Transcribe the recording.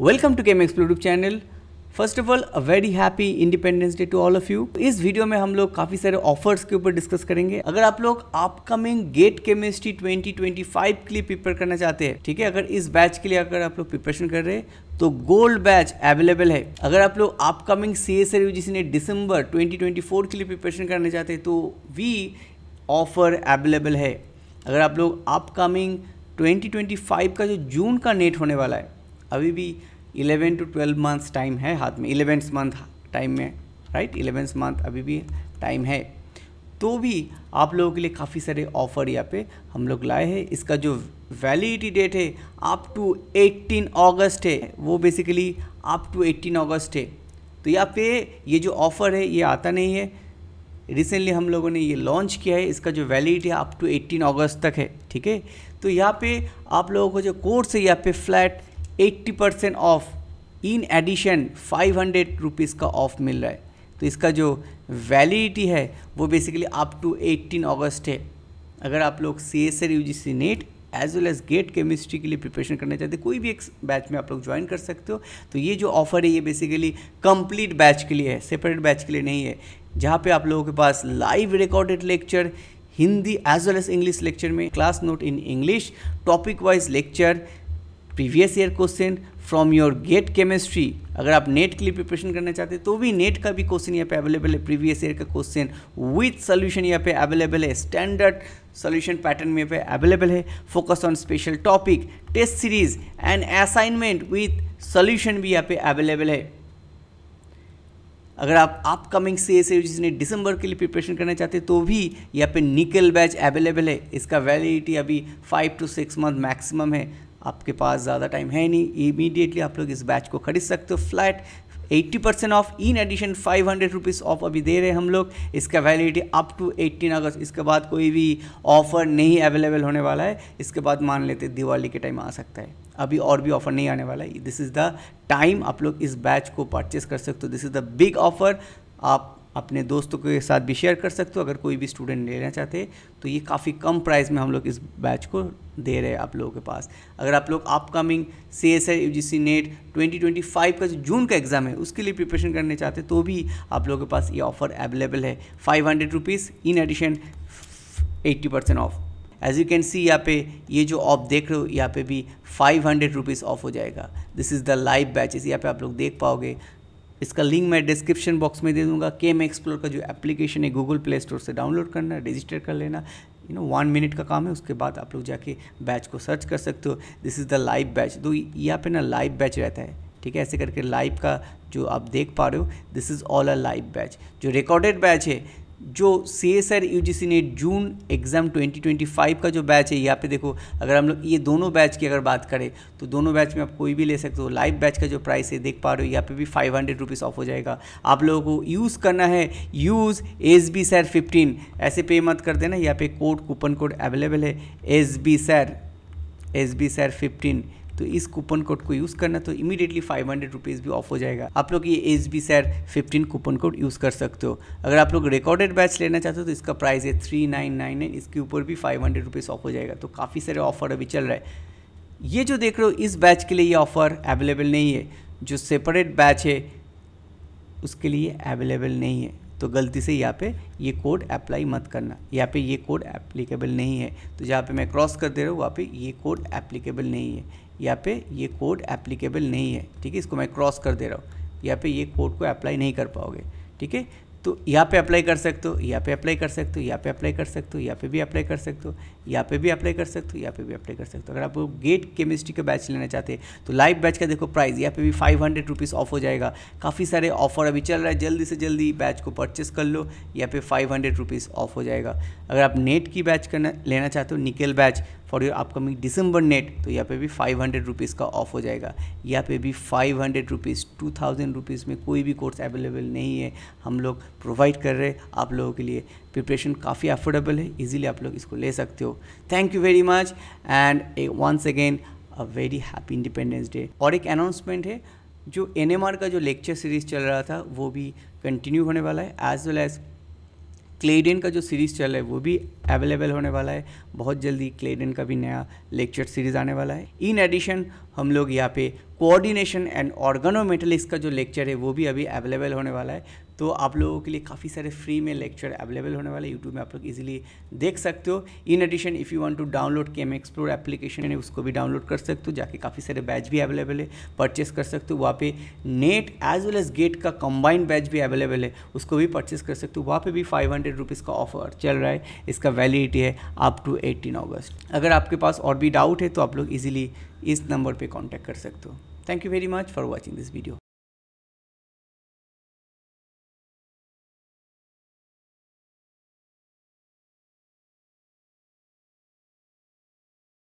welcome to chem explore channel first of all a very happy independence day to all of you इस video में हम लोग काफ़ी सारे ऑफर्स के ऊपर डिस्कस करेंगे अगर आप लोग अपकमिंग गेट केमिस्ट्री 2025 के लिए प्रिपेयर करना चाहते हैं ठीक है अगर इस बैच के लिए अगर आप लोग प्रिपरेशन कर रहे हैं तो गोल्ड बैच अवेलेबल है अगर आप लोग अपकमिंग सी एस आर जिसने दिसंबर 2024 के लिए प्रिपरेशन करना चाहते हैं तो वी ऑफर अवेलेबल है अगर आप लोग अपकमिंग 2025 का जो जून का नेट होने वाला है अभी भी eleven to twelve months time है हाथ में इलेवेंथ मंथ टाइम में राइट इलेवेंथ मंथ अभी भी टाइम है तो भी आप लोगों के लिए काफ़ी सारे ऑफ़र यहाँ पे हम लोग लाए हैं इसका जो वैलिडिटी डेट है अप टू 18 अगस्त है वो बेसिकली अप टू 18 अगस्त है तो यहाँ पे ये जो ऑफ़र है ये आता नहीं है रिसेंटली हम लोगों ने ये लॉन्च किया है इसका जो वैलिडिटी है अप टू 18 अगस्त तक है ठीक है तो यहाँ पे आप लोगों को जो कोर्स है यहाँ पे flat eighty percent off in addition five hundred rupees का ऑफ मिल रहा है तो इसका जो वैलिडिटी है वो बेसिकली अप टू 18 अगस्त है अगर आप लोग C S L U G C NET as well as GATE chemistry के लिए प्रिपरेशन करना चाहते कोई भी एक बैच में आप लोग ज्वाइन कर सकते हो तो ये जो ऑफर है ये बेसिकली कंप्लीट बैच के लिए है सेपरेट बैच के लिए नहीं है जहाँ पे आप लोगों के पास live recorded lecture Hindi as well as English lecture में class note in English topic wise lecture previous year question from your GATE chemistry अगर आप नेट के लिए प्रिपरेशन करना चाहते हैं तो भी नेट का भी क्वेश्चन यहाँ पे अवेलेबल है प्रीवियस ईयर का क्वेश्चन विथ सोल्यूशन यहाँ पे अवेलेबल है स्टैंडर्ड सोल्यूशन पैटर्न में यहाँ पे अवेलेबल है focus on special topic test series and assignment with solution भी यहाँ पे अवेलेबल है अगर आप अपकमिंग से एस जिसने दिसंबर के लिए प्रिपरेशन करना चाहते हैं तो भी यहाँ पे निकल बैच अवेलेबल है इसका वैलिडिटी अभी five to six month maximum है आपके पास ज़्यादा टाइम है नहीं इमीडिएटली आप लोग इस बैच को खरीद सकते हो flat 80 percent off in addition five hundred rupees off अभी दे रहे हैं हम लोग इसका वैलिडिटी अप टू 18 अगस्त इसके बाद कोई भी ऑफ़र नहीं अवेलेबल होने वाला है इसके बाद मान लेते दिवाली के टाइम आ सकता है अभी और भी ऑफ़र नहीं आने वाला है दिस इज़ द टाइम आप लोग इस बैच को परचेस कर सकते हो this is the big offer आप अपने दोस्तों के साथ भी शेयर कर सकते हो अगर कोई भी स्टूडेंट लेना चाहते तो ये काफ़ी कम प्राइस में हम लोग इस बैच को दे रहे हैं आप लोगों के पास अगर आप लोग upcoming C S I U G C NET twenty twenty five का जो जून का एग्ज़ाम है उसके लिए प्रिपरेशन करने चाहते तो भी आप लोगों के पास ये ऑफ़र अवेलेबल है five hundred rupees in addition eighty percent off as you can see यहाँ पे ये जो ऑफ देख रहे हो यहाँ पे भी फाइव हंड्रेड रुपीज़ ऑफ हो जाएगा this is the live batches यहाँ पे आप लोग देख पाओगे इसका लिंक मैं डिस्क्रिप्शन बॉक्स में दे दूंगा के एम एक्सप्लोर का जो एप्लीकेशन है गूगल प्ले स्टोर से डाउनलोड करना रजिस्टर कर लेना यू नो वन मिनट का काम है उसके बाद आप लोग जाके बैच को सर्च कर सकते हो this is the live batch तो यहाँ पे ना लाइव बैच रहता है ठीक है ऐसे करके लाइव का जो आप देख पा रहे हो this is all a live batch जो रिकॉर्डेड बैच है जो C S R U G C NET June exam 2025 का जो बैच है यहाँ पे देखो अगर हम लोग ये दोनों बैच की अगर बात करें तो दोनों बैच में आप कोई भी ले सकते हो लाइव बैच का जो प्राइस है देख पा रहे हो यहाँ पे भी फाइव हंड्रेड रुपीज़ ऑफ हो जाएगा आप लोगों को यूज़ करना है use S B sir fifteen ऐसे पे मत कर देना यहाँ पे कोड कूपन कोड अवेलेबल है S B sir S B sir fifteen तो इस कूपन कोड को यूज़ करना तो इमीडिएटली फाइव हंड्रेड रुपीज़ भी ऑफ हो जाएगा आप लोग ये S B sir fifteen coupon code use कर सकते हो अगर आप लोग रिकॉर्डेड बैच लेना चाहते हो तो इसका प्राइस है थ्री नाइन नाइन नाइन इसके ऊपर भी फाइव हंड्रेड रुपीज़ ऑफ हो जाएगा तो काफ़ी सारे ऑफर अभी चल रहा है ये जो देख रहे हो इस बैच के लिए ये ऑफ़र अवेलेबल नहीं है जो सेपरेट बैच है उसके लिए अवेलेबल नहीं है तो गलती से यहाँ पे ये कोड अप्लाई मत करना यहाँ पे ये कोड एप्लीकेबल नहीं है तो जहाँ पे मैं क्रॉस कर दे रहा हूँ वहाँ पे ये कोड एप्लीकेबल नहीं है यहाँ पे ये कोड एप्लीकेबल नहीं है ठीक है इसको मैं क्रॉस कर दे रहा हूँ यहाँ पे ये कोड को अप्लाई नहीं कर पाओगे ठीक है तो यहाँ पे अप्लाई कर सकते हो यहाँ पे अप्लाई कर सकते हो यहाँ पे अप्लाई कर सकते हो यहाँ पे भी अप्लाई कर सकते हो यहाँ पे भी अप्लाई कर सकते हो यहाँ पे भी अप्लाई कर सकते हो अगर आप गेट केमिस्ट्री का बैच लेना चाहते हैं तो लाइव बैच का देखो प्राइस यहाँ पे भी फाइव हंड्रेड रुपीज़ ऑफ हो जाएगा काफ़ी सारे ऑफर अभी चल रहा है जल्दी से जल्दी बैच को परचेस कर लो यहाँ पे फाइव हंड्रेड रुपीज़ ऑफ हो जाएगा अगर आप नेट की बैच करना लेना चाहते हो nickel batch for your upcoming December NET तो यहाँ पे भी फाइव हंड्रेड रुपीज़ का ऑफ हो जाएगा यहाँ पे भी five hundred rupees two thousand rupees में कोई भी कोर्स अवेलेबल नहीं है हम लोग प्रोवाइड कर रहे हैं आप लोगों के लिए प्रिपरेशन काफ़ी अफोर्डेबल है इजीली आप लोग इसको ले सकते हो thank you very much and once again a very happy independence day और एक अनाउंसमेंट है जो एन का जो लेक्चर सीरीज़ चल रहा था वो भी कंटिन्यू होने वाला है एज वेल एज़ क्लेडन का जो सीरीज़ चल रहा है वो भी अवेलेबल होने वाला है बहुत जल्दी क्लेडन का भी नया लेक्चर सीरीज़ आने वाला है इन एडिशन हम लोग यहाँ पे कोऑर्डिनेशन एंड ऑर्गनोमेटलिक्स का जो लेक्चर है वो भी अभी अवेलेबल होने वाला है तो आप लोगों के लिए काफ़ी सारे फ्री में लेक्चर अवेलेबल होने वाले यूट्यूब में आप लोग इजीली देख सकते हो in addition if you want to download chem explore application है उसको भी डाउनलोड कर सकते हो जाके काफ़ी सारे बैच भी अवेलेबल है परचेस कर सकते हो वहाँ पे NET as well as GATE का कंबाइंड बैच भी अवेलेबल है उसको भी परचेस कर सकते हो वहाँ पर भी फाइव हंड्रेड रुपीज़ का ऑफर चल रहा है इसका वैलिडिटी है अप टू एटीन ऑगस्ट अगर आपके पास और भी डाउट है तो आप लोग इजिली इस नंबर पर कॉन्टैक्ट कर सकते हो thank you very much for watching this video